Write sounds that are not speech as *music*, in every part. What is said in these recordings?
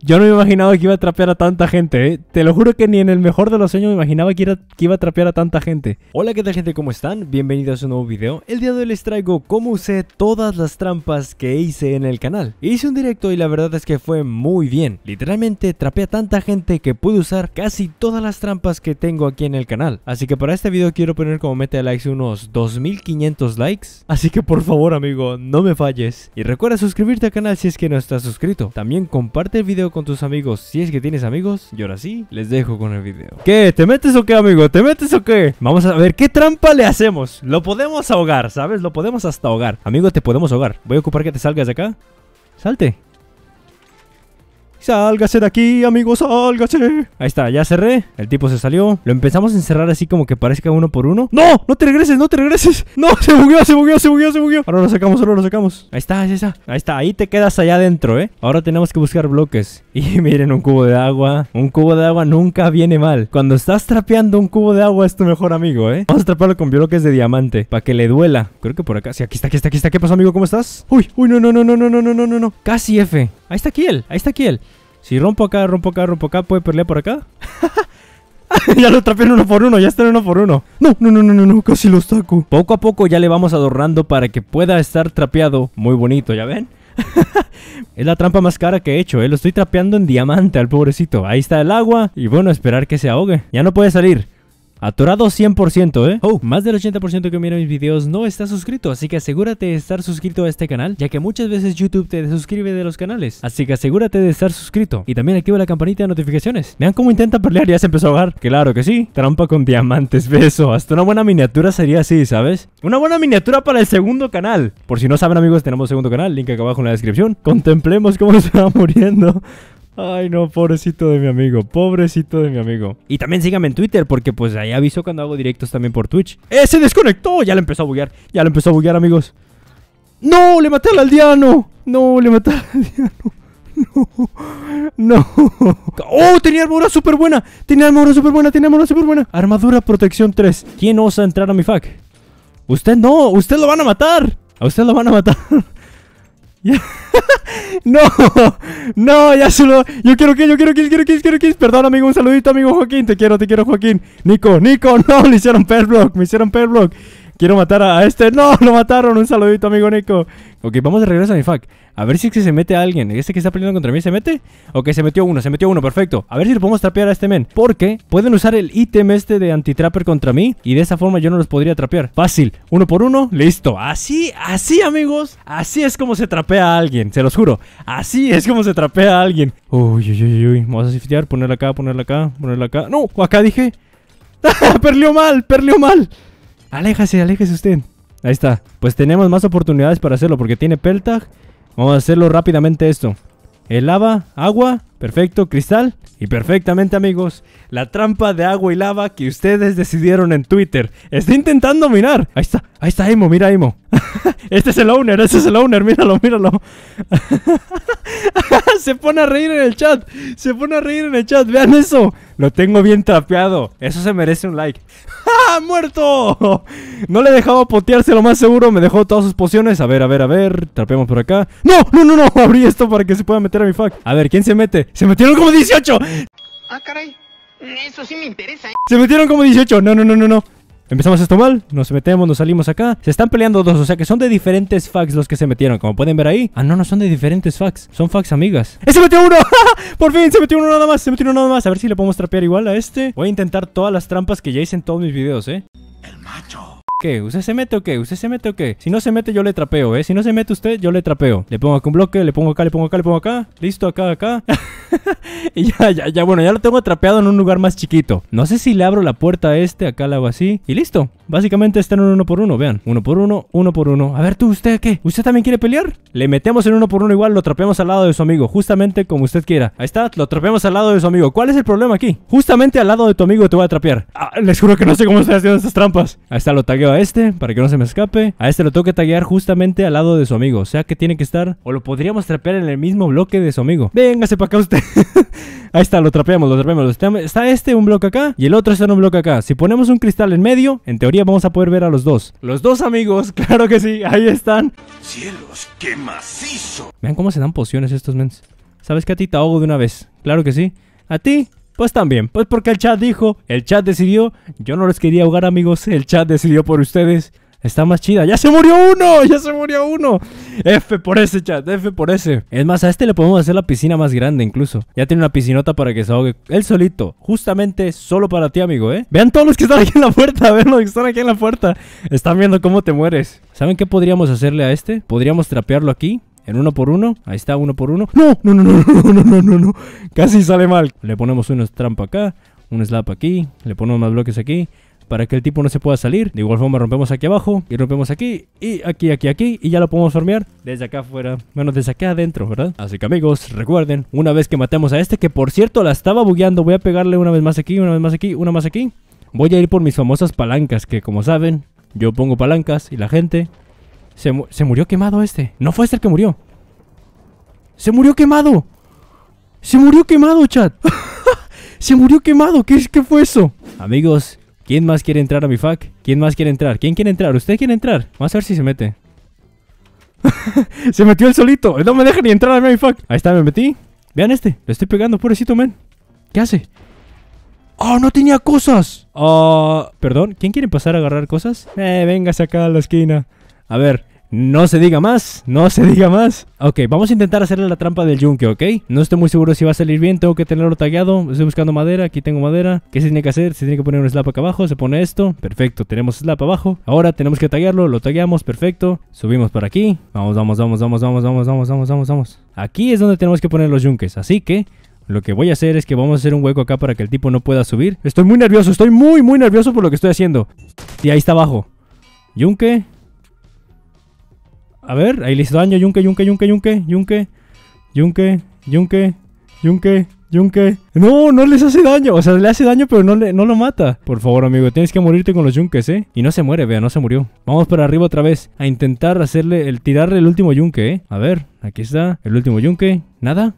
Yo no me imaginaba que iba a trapear a tanta gente, ¿eh? Te lo juro que ni en el mejor de los sueños me imaginaba que, iba a trapear a tanta gente. Hola, ¿qué tal gente? ¿Cómo están? Bienvenidos a un nuevo video. El día de hoy les traigo cómo usé todas las trampas que hice en el canal. Hice un directo y la verdad es que fue muy bien. Literalmente trapeé a tanta gente que pude usar casi todas las trampas que tengo aquí en el canal. Así que para este video quiero poner como meta de likes unos 2500 likes. Así que por favor, amigo, no me falles. Y recuerda suscribirte al canal si es que no estás suscrito. También comparte el video con tus amigos. Si es que tienes amigos, y ahora sí, les dejo con el video. ¿Qué? ¿Te metes o qué, amigo? ¿Te metes o qué? Vamos a ver, ¿qué trampa le hacemos? Lo podemos ahogar, ¿sabes? Lo podemos hasta ahogar. Amigo, te podemos ahogar. Voy a ocupar que te salgas de acá. Salte. Sálgase de aquí, amigo, sálgase. Ahí está, ya cerré. El tipo se salió. Lo empezamos a encerrar así como que parezca uno por uno. ¡No! ¡No te regreses! ¡No te regreses! ¡No! *laughs* ¡Se bugueó! ¡Se bugueó! ¡Se bugueó! ¡Se bugueó! Ahora lo sacamos, ahora lo sacamos. Ahí está, ahí está. Ahí está. Ahí te quedas allá adentro, ¿eh? Ahora tenemos que buscar bloques. *laughs* Y miren, un cubo de agua. Un cubo de agua nunca viene mal. Cuando estás trapeando un cubo de agua es tu mejor amigo, ¿eh? Vamos a trapearlo con bloques de diamante. Para que le duela. Creo que por acá. Sí, aquí está, aquí está, aquí está. ¿Qué pasa, amigo? ¿Cómo estás? Uy, uy, no, no, no, no, no, no, no, no, no. Casi F. Ahí está Kiel. Ahí está si rompo acá, rompo acá, rompo acá, ¿puede pelear por acá? *laughs* ya lo trapeé en uno por uno, ya está en uno por uno. No, no, no, no, no, casi lo saco. Poco a poco ya le vamos adornando para que pueda estar trapeado muy bonito, ¿ya ven? *laughs* es la trampa más cara que he hecho, ¿eh? Lo estoy trapeando en diamante al pobrecito. Ahí está el agua y bueno, esperar que se ahogue. Ya no puede salir. Atorado 100%, ¿eh? Oh, más del 80% que mira mis videos no está suscrito, así que asegúrate de estar suscrito a este canal, ya que muchas veces YouTube te desuscribe de los canales. Así que asegúrate de estar suscrito y también activa la campanita de notificaciones. Vean cómo intenta pelear, y ya se empezó a ahogar. Claro que sí, trampa con diamantes, *laughs* beso. Hasta una buena miniatura sería así, ¿sabes? Una buena miniatura para el segundo canal. Por si no saben amigos, tenemos segundo canal, link acá abajo en la descripción. Contemplemos cómo *laughs* se va muriendo. Ay, no, pobrecito de mi amigo, pobrecito de mi amigo. Y también síganme en Twitter porque pues ahí aviso cuando hago directos también por Twitch. ¡Eh, se desconectó! Ya le empezó a buguear, ya le empezó a buguear, amigos. ¡No, le maté al aldeano! ¡No, le maté al aldeano! No, no. Oh, tenía armadura súper buena. Tenía armadura súper buena, tenía armadura súper buena. Armadura protección 3. ¿Quién osa entrar a mi fac? Usted no, usted lo van a matar. A usted lo van a matar. *laughs* no, no, ya solo. Yo quiero que, yo quiero que, quiero que, quiero que. Perdón, amigo, un saludito, amigo Joaquín. Te quiero, te quiero, Joaquín. Nico, Nico, *laughs* no, le hicieron block me hicieron block Quiero matar a, este. No, lo mataron. Un saludito, amigo Nico. Ok, vamos de regreso a mi fac. A ver si es que se mete a alguien. ¿Este que está peleando contra mí se mete? Ok, se metió uno, se metió uno, perfecto. A ver si lo podemos trapear a este men. Porque pueden usar el ítem este de antitrapper contra mí. Y de esa forma yo no los podría trapear. Fácil. Uno por uno, listo. Así, así, amigos. Así es como se trapea a alguien, se los juro. Así es como se trapea a alguien. Uy, uy, uy, uy. Vamos a siftear, ponerla acá, ponerla acá, ponerla acá. No, acá dije. *laughs* perleó mal, perleó mal. Aléjase, aléjese usted. Ahí está. Pues tenemos más oportunidades para hacerlo porque tiene pelta. Vamos a hacerlo rápidamente esto. El lava, agua, perfecto, cristal. Y perfectamente amigos, la trampa de agua y lava que ustedes decidieron en Twitter. Está intentando mirar. Ahí está, ahí está Imo, mira Imo. *laughs* este es el owner, este es el owner, míralo, míralo. *laughs* se pone a reír en el chat, se pone a reír en el chat, vean eso. Lo tengo bien trapeado, eso se merece un like. ¡Ah! ¡Muerto! No le dejaba potearse lo más seguro. Me dejó todas sus pociones. A ver, a ver, a ver. Trapeamos por acá. ¡No! ¡No, no, no! *laughs* Abrí esto para que se pueda meter a mi fuck. A ver, ¿quién se mete? ¡Se metieron como 18! ¡Ah, caray! Eso sí me interesa. ¿eh? Se metieron como 18. No, no, no, no, no. Empezamos esto mal, nos metemos, nos salimos acá. Se están peleando dos, o sea que son de diferentes Fax los que se metieron, como pueden ver ahí. Ah, no, no son de diferentes fax, son fax amigas. ¡Eh, se metió uno! *laughs* Por fin, se metió uno nada más, se metió uno nada más. A ver si le podemos trapear igual a este. Voy a intentar todas las trampas que ya hice en todos mis videos, ¿eh? El macho. ¿Qué? ¿Usted se mete o qué? ¿Usted se mete o qué? Si no se mete, yo le trapeo, ¿eh? Si no se mete usted, yo le trapeo. Le pongo acá un bloque, le pongo acá, le pongo acá, le pongo acá. Listo, acá, acá. *laughs* y ya, ya, ya, bueno, ya lo tengo atrapeado en un lugar más chiquito. No sé si le abro la puerta a este, acá le hago así. Y listo. Básicamente está en un uno por uno, vean. Uno por uno, uno por uno. A ver tú, ¿usted qué? ¿Usted también quiere pelear? Le metemos en uno por uno igual, lo trapeamos al lado de su amigo, justamente como usted quiera. Ahí está, lo trapeamos al lado de su amigo. ¿Cuál es el problema aquí? Justamente al lado de tu amigo te voy a trapear. Ah, les juro que no sé cómo estoy haciendo estas trampas. Ahí está, lo tagueo a este para que no se me escape. A este lo tengo que taguear justamente al lado de su amigo. O sea que tiene que estar, o lo podríamos trapear en el mismo bloque de su amigo. Véngase para acá usted. *laughs* Ahí está, lo trapeamos, lo trapeamos. Está este un bloque acá y el otro está en un bloque acá. Si ponemos un cristal en medio, en teoría vamos a poder ver a los dos. Los dos amigos, *laughs* claro que sí, ahí están. ¡Cielos, qué macizo! Vean cómo se dan pociones estos mens. ¿Sabes que a ti te ahogo de una vez? Claro que sí. ¿A ti? Pues también, pues porque el chat dijo, el chat decidió, yo no les quería ahogar amigos, el chat decidió por ustedes. Está más chida. ¡Ya se murió uno! ¡Ya se murió uno! F por ese, chat. F por ese. Es más, a este le podemos hacer la piscina más grande incluso. Ya tiene una piscinota para que se ahogue él solito. Justamente solo para ti, amigo, ¿eh? Vean todos los que están aquí en la puerta. *laughs* Vean los que están aquí en la puerta. Están viendo cómo te mueres. ¿Saben qué podríamos hacerle a este? Podríamos trapearlo aquí. En uno por uno. Ahí está, uno por uno. ¡No! ¡No, no, no, no, no, no, no! no! Casi sale mal. Le ponemos una trampa acá. Un slap aquí. Le ponemos más bloques aquí para que el tipo no se pueda salir. De igual forma rompemos aquí abajo y rompemos aquí y aquí, aquí, aquí y ya lo podemos farmear desde acá afuera. Bueno, desde acá adentro, ¿verdad? Así que amigos, recuerden, una vez que matemos a este, que por cierto la estaba bugueando, voy a pegarle una vez más aquí, una vez más aquí, una más aquí. Voy a ir por mis famosas palancas que como saben, yo pongo palancas y la gente... Se, murió quemado este. No fue este el que murió. ¡Se murió quemado! ¡Se murió quemado, chat! *laughs* ¡Se murió quemado! ¿Qué, ¿Qué fue eso? Amigos, ¿Quién más quiere entrar a mi fac? ¿Quién más quiere entrar? ¿Quién quiere entrar? ¿Usted quiere entrar? Vamos a ver si se mete. *laughs* se metió el solito. No me deja ni entrar a mi fac. Ahí está, me metí. Vean este. Le estoy pegando, pobrecito, men. ¿Qué hace? ¡Oh, no tenía cosas! Ah, perdón, ¿quién quiere pasar a agarrar cosas? Eh, venga, acá a la esquina. A ver, no se diga más, no se diga más. Ok, vamos a intentar hacerle la trampa del yunque, ¿ok? No estoy muy seguro si va a salir bien, tengo que tenerlo tagueado. Estoy buscando madera, aquí tengo madera. ¿Qué se tiene que hacer? Se tiene que poner un slap acá abajo, se pone esto. Perfecto, tenemos slap abajo. Ahora tenemos que taguearlo, lo tagueamos, perfecto. Subimos para aquí. Vamos, vamos, vamos, vamos, vamos, vamos, vamos, vamos, vamos, vamos. Aquí es donde tenemos que poner los yunques, así que lo que voy a hacer es que vamos a hacer un hueco acá para que el tipo no pueda subir. Estoy muy nervioso, estoy muy, muy nervioso por lo que estoy haciendo. Y ahí está abajo. Yunque, a ver, ahí le hizo daño. Yunque, yunque, yunque, yunque, yunque. Yunque, yunque, yunque. Yunque. No, no les hace daño. O sea, le hace daño, pero no, le, no lo mata. Por favor, amigo, tienes que morirte con los yunques, ¿eh? Y no se muere, vea, no se murió. Vamos para arriba otra vez. A intentar hacerle el tirarle el último yunque, ¿eh? A ver, aquí está. El último yunque. ¿Nada?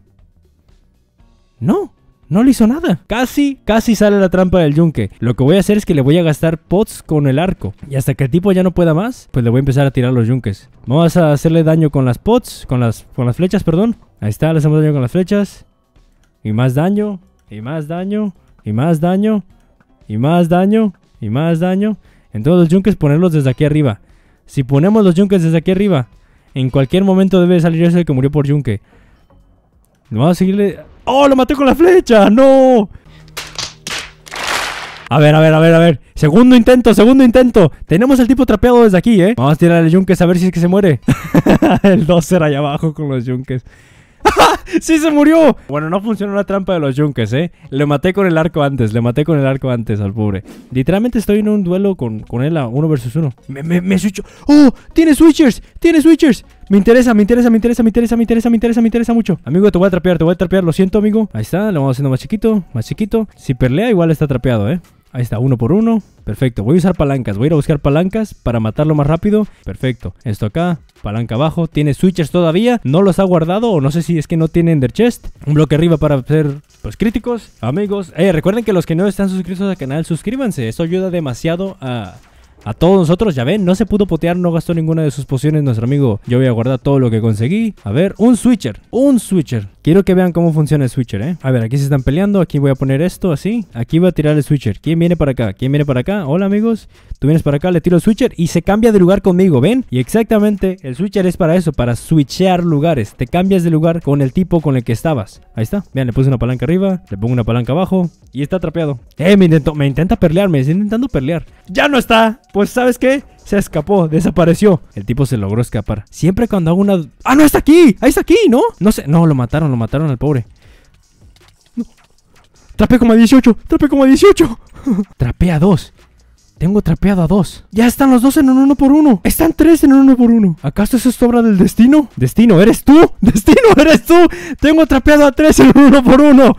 No no le hizo nada. Casi, casi sale la trampa del yunque. Lo que voy a hacer es que le voy a gastar pots con el arco. Y hasta que el tipo ya no pueda más, pues le voy a empezar a tirar los yunques. Vamos a hacerle daño con las pots, con las, con las flechas, perdón. Ahí está, le hacemos daño con las flechas. Y más daño, y más daño, y más daño, y más daño, y más daño. En todos los yunques ponerlos desde aquí arriba. Si ponemos los yunques desde aquí arriba, en cualquier momento debe salir ese que murió por yunque. Vamos a seguirle ¡Oh, lo maté con la flecha! ¡No! A ver, a ver, a ver, a ver. Segundo intento, segundo intento. Tenemos al tipo trapeado desde aquí, ¿eh? Vamos a tirar al yunque a ver si es que se muere. *laughs* el 2 allá abajo con los yunques. *laughs* ¡Sí se murió! Bueno, no funcionó la trampa de los yunques, ¿eh? Le maté con el arco antes, le maté con el arco antes al pobre. Literalmente estoy en un duelo con, él a uno versus uno. Me, me, me switcho. ¡Oh! ¡Tiene switchers! ¡Tiene switchers! Me interesa, me interesa, me interesa, me interesa, me interesa, me interesa, me interesa mucho. Amigo, te voy a trapear, te voy a trapear, lo siento, amigo. Ahí está, lo vamos haciendo más chiquito, más chiquito. Si perlea, igual está trapeado, ¿eh? Ahí está, uno por uno. Perfecto. Voy a usar palancas. Voy a ir a buscar palancas para matarlo más rápido. Perfecto. Esto acá. Palanca abajo. Tiene switches todavía. No los ha guardado. O no sé si es que no tiene Ender Chest. Un bloque arriba para hacer, pues, críticos. Amigos. Eh, recuerden que los que no están suscritos al canal, suscríbanse. Eso ayuda demasiado a a todos nosotros, ya ven, no se pudo potear, no gastó ninguna de sus pociones nuestro amigo. Yo voy a guardar todo lo que conseguí. A ver, un switcher, un switcher. Quiero que vean cómo funciona el switcher, ¿eh? A ver, aquí se están peleando, aquí voy a poner esto, así. Aquí voy a tirar el switcher. ¿Quién viene para acá? ¿Quién viene para acá? Hola, amigos. Tú vienes para acá, le tiro el switcher y se cambia de lugar conmigo, ¿ven? Y exactamente, el switcher es para eso, para switchear lugares. Te cambias de lugar con el tipo con el que estabas. Ahí está. Vean, le puse una palanca arriba, le pongo una palanca abajo y está atrapeado. ¡Eh! Me, intento, me intenta pelear, me está intentando perlear ¡Ya no está! Pues sabes qué, se escapó, desapareció. El tipo se logró escapar. Siempre cuando hago una... Ah, no, está aquí. Ahí está aquí, ¿no? No sé. No, lo mataron, lo mataron al pobre. No. como a 18. Trape como a 18. *laughs* Trape a 2. Tengo trapeado a 2. Ya están los dos en un 1 por 1. Están 3 en un 1 por 1. ¿Acaso eso es obra del destino? Destino, eres tú. *laughs* Destino, eres tú. Tengo trapeado a 3 en un 1 por 1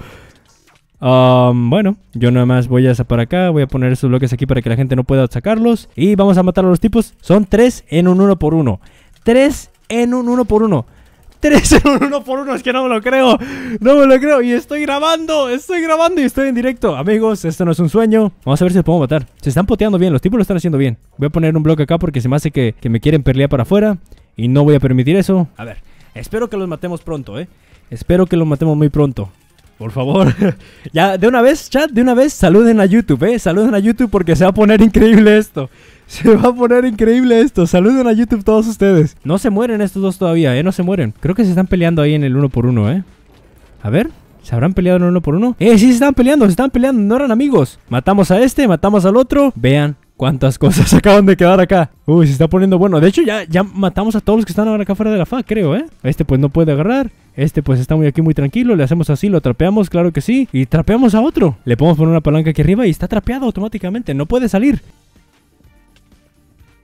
bueno, yo nada más voy a para acá, voy a poner esos bloques aquí para que la gente no pueda sacarlos. Y vamos a matar a los tipos. Son tres en un uno por uno. Tres en un uno por uno. Tres en un uno por uno, es que no me lo creo. No me lo creo. Y estoy grabando, estoy grabando y estoy en directo. Amigos, esto no es un sueño. Vamos a ver si los puedo matar. Se están poteando bien, los tipos lo están haciendo bien. Voy a poner un bloque acá porque se me hace que, que me quieren perlear para afuera. Y no voy a permitir eso. A ver, espero que los matemos pronto, eh. Espero que los matemos muy pronto. Por favor. *laughs* ya, de una vez, chat, de una vez, saluden a YouTube, ¿eh? Saluden a YouTube porque se va a poner increíble esto. *laughs* Se va a poner increíble esto. Saluden a YouTube todos ustedes. No se mueren estos dos todavía, ¿eh? No se mueren. Creo que se están peleando ahí en el uno por uno, ¿eh? A ver. ¿Se habrán peleado en uno por uno? ¡Eh, sí se están peleando! ¡Se están peleando! ¡No eran amigos! Matamos a este, matamos al otro. Vean ¿Cuántas cosas *laughs* acaban de quedar acá? Uy, se está poniendo bueno. De hecho, ya, ya matamos a todos los que están ahora acá fuera de la fa, creo, ¿eh? Este pues no puede agarrar. Este pues está muy aquí muy tranquilo. Le hacemos así, lo trapeamos, claro que sí. Y trapeamos a otro. Le podemos poner una palanca aquí arriba y está trapeado automáticamente. No puede salir.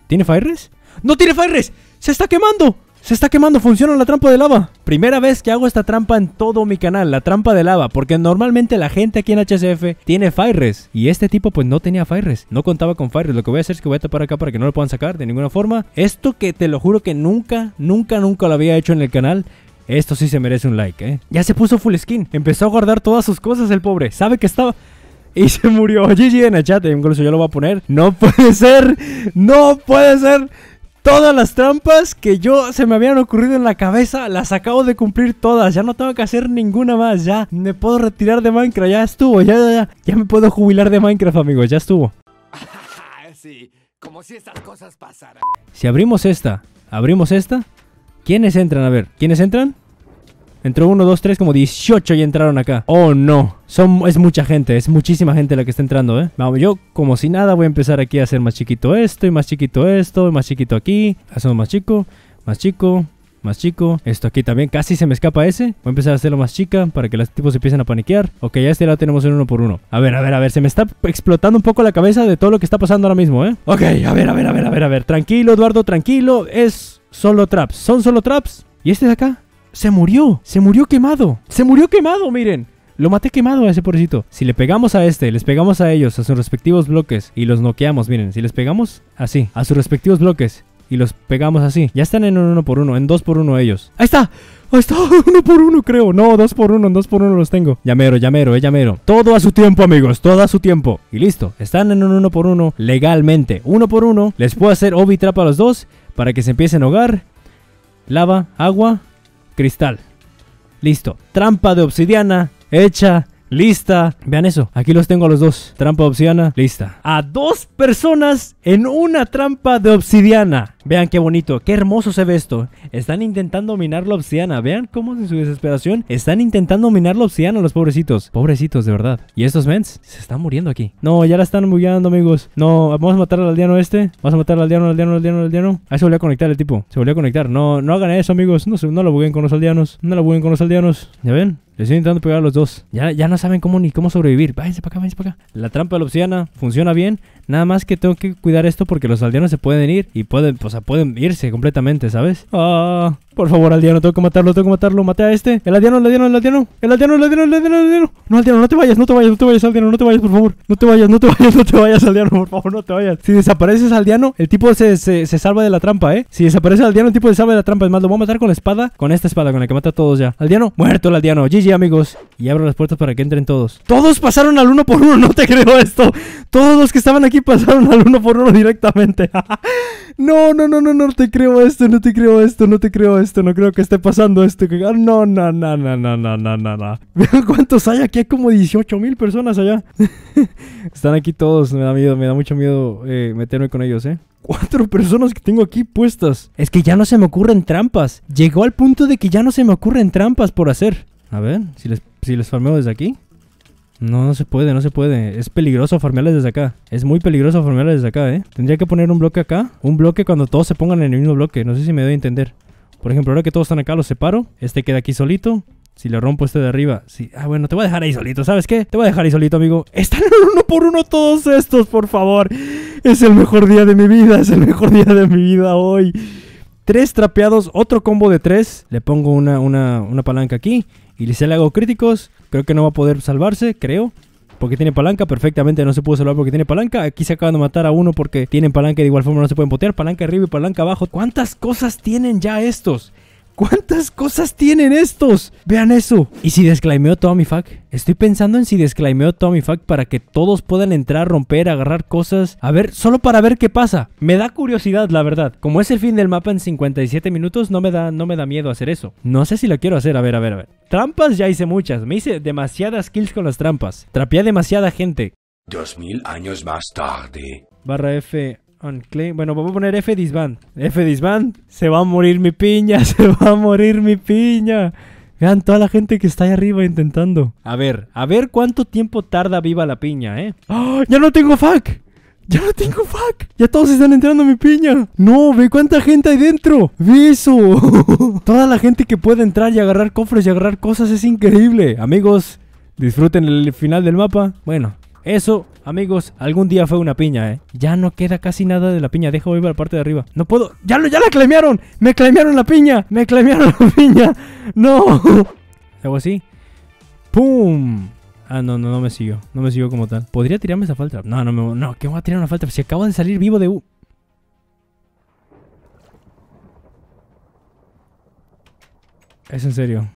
¿Tiene Fires? ¡No tiene Fires! ¡Se está quemando! ¡Se está quemando! ¡Funciona la trampa de lava! Primera vez que hago esta trampa en todo mi canal, la trampa de lava, porque normalmente la gente aquí en HCF tiene Fires y este tipo pues no tenía Fires, no contaba con Fires. Lo que voy a hacer es que voy a tapar acá para que no lo puedan sacar de ninguna forma. Esto que te lo juro que nunca, nunca, nunca lo había hecho en el canal, esto sí se merece un like, ¿eh? Ya se puso full skin. Empezó a guardar todas sus cosas el pobre. Sabe que estaba... *laughs* Y se murió. GG en el chat. Incluso yo lo voy a poner. No puede ser. No puede ser. Todas las trampas que yo se me habían ocurrido en la cabeza las acabo de cumplir todas. Ya no tengo que hacer ninguna más. Ya me puedo retirar de Minecraft. Ya estuvo. Ya, ya, ya. me puedo jubilar de Minecraft, amigos. Ya estuvo. *laughs* si Si abrimos esta, abrimos esta. ¿Quiénes entran? A ver, ¿quiénes entran? Entró 1, 2, 3, como 18 y entraron acá. Oh, no. Son, es mucha gente, es muchísima gente la que está entrando, ¿eh? Vamos, yo como si nada voy a empezar aquí a hacer más chiquito esto y más chiquito esto y más chiquito aquí. Hacemos más chico, más chico, más chico. Esto aquí también casi se me escapa ese. Voy a empezar a hacerlo más chica para que los tipos empiecen a paniquear. Ok, ya este lado tenemos el uno por uno. A ver, a ver, a ver. Se me está explotando un poco la cabeza de todo lo que está pasando ahora mismo, ¿eh? Ok, a ver, a ver, a ver, a ver, a ver. Tranquilo, Eduardo, tranquilo. Es solo traps. ¿Son solo traps? ¿Y este de acá? se murió, se murió quemado, se murió quemado, miren. Lo maté quemado a ese pobrecito. Si le pegamos a este, les pegamos a ellos, a sus respectivos bloques, y los noqueamos, miren, si les pegamos así, a sus respectivos bloques, y los pegamos así, ya están en un uno por uno, en dos por uno ellos. ¡Ahí está! Ahí está, *laughs* uno por uno creo. No, dos por uno, dos por uno los tengo. Llamero, llamero, eh, llamero. Todo a su tiempo, amigos, todo a su tiempo. Y listo, están en un uno por uno legalmente. Uno por uno, les puedo hacer obi trap a los dos para que se empiecen a hogar Lava, agua, cristal. Listo. Trampa de obsidiana hecha Lista. Vean eso. Aquí los tengo a los dos. Trampa de obsidiana. Lista. A dos personas en una trampa de obsidiana. Vean qué bonito, qué hermoso se ve esto. Están intentando minar la obsidiana. Vean cómo en su desesperación están intentando minar la obsidiana los pobrecitos. Pobrecitos, de verdad. Y estos mens se están muriendo aquí. No, ya la están bugueando, amigos. No, vamos a matar al aldeano este. Vamos a matar al aldeano, al aldeano, al aldeano, al aldeano. Ahí se volvió a conectar el tipo. Se volvió a conectar. No, no hagan eso, amigos. No, no lo buguen con los aldeanos. No lo buguen con los aldeanos. ¿Ya ven? Les estoy intentando pegar a los dos. Ya, ya no saben cómo ni cómo sobrevivir. Váyanse para acá, váyanse para acá. La trampa de la obsidiana funciona bien. Nada más que tengo que cuidar esto porque los aldeanos se pueden ir y pueden, o sea, pueden irse completamente, ¿sabes? Ah, por favor, aldeano, tengo que matarlo, tengo que matarlo. Mate a este. El aldeano, el aldeano, el aldeano. El aldeano, el aldeano, el aldeano, No, aldeano, no te vayas, no te vayas, no te vayas, aldeano, no te vayas, por favor. No te vayas, no te vayas, no te vayas, aldeano, por favor, no te vayas. Si desapareces aldeano, el tipo se, se, se salva de la trampa, ¿eh? Si desaparece aldeano, el tipo se salva de la trampa. Es más, lo voy a matar con la espada, con esta espada, con la que mata a todos ya. Aldeano, muerto el aldeano amigos, y abro las puertas para que entren todos. Todos pasaron al uno por uno, no te creo esto. Todos los que estaban aquí pasaron al uno por uno directamente. no, no, no, no, no te creo esto, no te creo esto, no te creo esto, no creo que esté pasando esto. No, no, no, no, no, no, no, no. Vean cuántos hay aquí, hay como 18 mil personas allá. Están aquí todos, me da miedo, me da mucho miedo meterme con ellos, ¿eh? cuatro personas que tengo aquí puestas. Es que ya no se me ocurren trampas. Llegó al punto de que ya no se me ocurren trampas por hacer. A ver, si les, si les farmeo desde aquí. No, no se puede, no se puede. Es peligroso farmearles desde acá. Es muy peligroso farmearles desde acá, ¿eh? Tendría que poner un bloque acá. Un bloque cuando todos se pongan en el mismo bloque. No sé si me doy a entender. Por ejemplo, ahora que todos están acá, los separo. Este queda aquí solito. Si le rompo este de arriba, Ah, bueno, te voy a dejar ahí solito. ¿Sabes qué? Te voy a dejar ahí solito, amigo. Están en uno por uno todos estos, por favor. Es el mejor día de mi vida. Es el mejor día de mi vida hoy. Tres trapeados, otro combo de tres. Le pongo una, una, una palanca aquí. Y le hago críticos. Creo que no va a poder salvarse, creo. Porque tiene palanca, perfectamente no se puede salvar porque tiene palanca. Aquí se acaban de matar a uno porque tienen palanca y de igual forma no se pueden potear. Palanca arriba y palanca abajo. ¿Cuántas cosas tienen ya estos? ¿Cuántas cosas tienen estos? Vean eso. ¿Y si desclaimeo todo mi fac? Estoy pensando en si desclaimeo todo mi fac para que todos puedan entrar, romper, agarrar cosas. A ver, solo para ver qué pasa. Me da curiosidad, la verdad. Como es el fin del mapa en 57 minutos, no me da, no me da miedo hacer eso. No sé si lo quiero hacer. A ver, a ver, a ver. Trampas ya hice muchas. Me hice demasiadas kills con las trampas. Trapeé demasiada gente. 2000 años más tarde. Barra F. Bueno, vamos a poner F disband. F disband. Se va a morir mi piña. *laughs* Se va a morir mi piña. Vean toda la gente que está ahí arriba intentando. A ver, a ver cuánto tiempo tarda viva la piña, ¿eh? ¡Oh, *gasps* ¡Ya no tengo fuck! ¡Ya no tengo fuck! ¡Ya todos están entrando a mi piña! ¡No! ¡Ve cuánta gente hay dentro! ¡Ve eso! *laughs* Toda la gente que puede entrar y agarrar cofres y agarrar cosas es increíble. Amigos, disfruten el final del mapa. Bueno, eso, amigos, algún día fue una piña, ¿eh? Ya no queda casi nada de la piña. Deja vivo la parte de arriba. No puedo. ¡Ya, lo, ya la clemearon! ¡Me clemearon la piña! ¡Me clemearon la piña! ¡No! algo así. ¡Pum! Ah, no, no, no me siguió. No me siguió como tal. ¿Podría tirarme esa falta? No, no, me, no. ¿Qué voy a tirar una falta? Si acabo de salir vivo de U. Es en serio.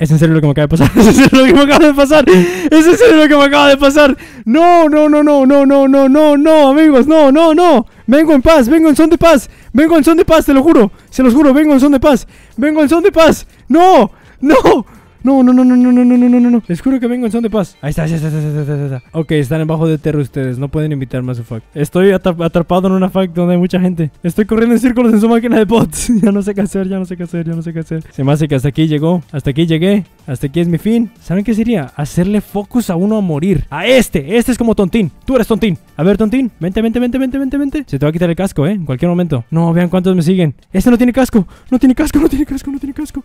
¿Es en serio lo que me acaba de pasar? *laughs* ¿Es en serio lo que me acaba de pasar? ¿Es en serio lo que me acaba de pasar? No, no, no, no, no, no, no, no, no, amigos, no, no, no. Vengo en paz, vengo en son de paz. Vengo en son de paz, te lo juro. Se los juro, vengo en son de paz. Vengo en son de paz. No, no, no, no, no, no, no, no, no, no, no, no. Les juro que vengo en son de paz. Ahí está, ahí está, ahí está, ahí está, ahí está. Ok, están bajo de terror ustedes. No pueden invitarme a su fac. Estoy atrapado en una fuck donde hay mucha gente. Estoy corriendo en círculos en su máquina de bots. *laughs* ya no sé qué hacer, ya no sé qué hacer, ya no sé qué hacer. Se me hace que hasta aquí llegó. Hasta aquí llegué. Hasta aquí es mi fin. ¿Saben qué sería? Hacerle focus a uno a morir. A este. Este es como Tontín. Tú eres Tontín. A ver, Tontín. Vente, vente, vente, vente, vente, vente. Se te va a quitar el casco, ¿eh? En cualquier momento. No, vean cuántos me siguen. Este no tiene casco. No tiene casco, no tiene casco, no tiene casco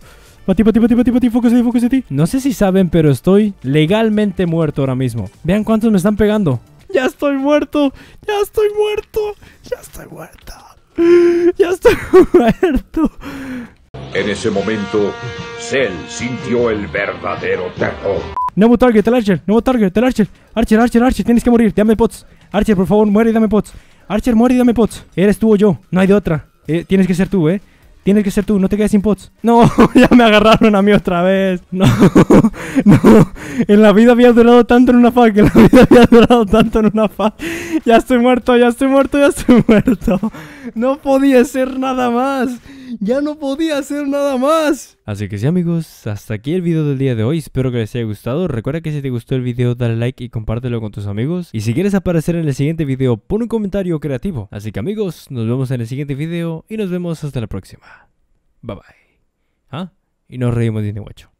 focus ti. No sé si saben, pero estoy legalmente muerto ahora mismo. Vean cuántos me están pegando. Ya estoy muerto, ya estoy muerto, ya estoy muerto. *gasps* Ya estoy muerto. En ese momento, Cell sintió el verdadero terror. Nuevo target, el Archer, nuevo target, el Archer. Archer, Archer, Archer, tienes que morir, dame pots. Archer, por favor, muere y dame pots. Archer, muere y dame pots. Eres tú o yo, no hay de otra. Eh, tienes que ser tú, eh. Tienes que ser tú, no te quedes sin pots. *laughs* No, *laughs* ya me agarraron a mí otra vez. *laughs* No, no. En la vida había durado tanto en una fa... que en la vida había durado tanto en una fa... Ya estoy muerto, ya estoy muerto, ya estoy muerto. No podía ser nada más ya no podía hacer nada más. Así que sí amigos, hasta aquí el video del día de hoy, espero que les haya gustado, recuerda que si te gustó el video dale like y compártelo con tus amigos, y si quieres aparecer en el siguiente video pon un comentario creativo, así que amigos, nos vemos en el siguiente video y nos vemos hasta la próxima. Bye bye. ¿Ah? Y nos reímos de guacho.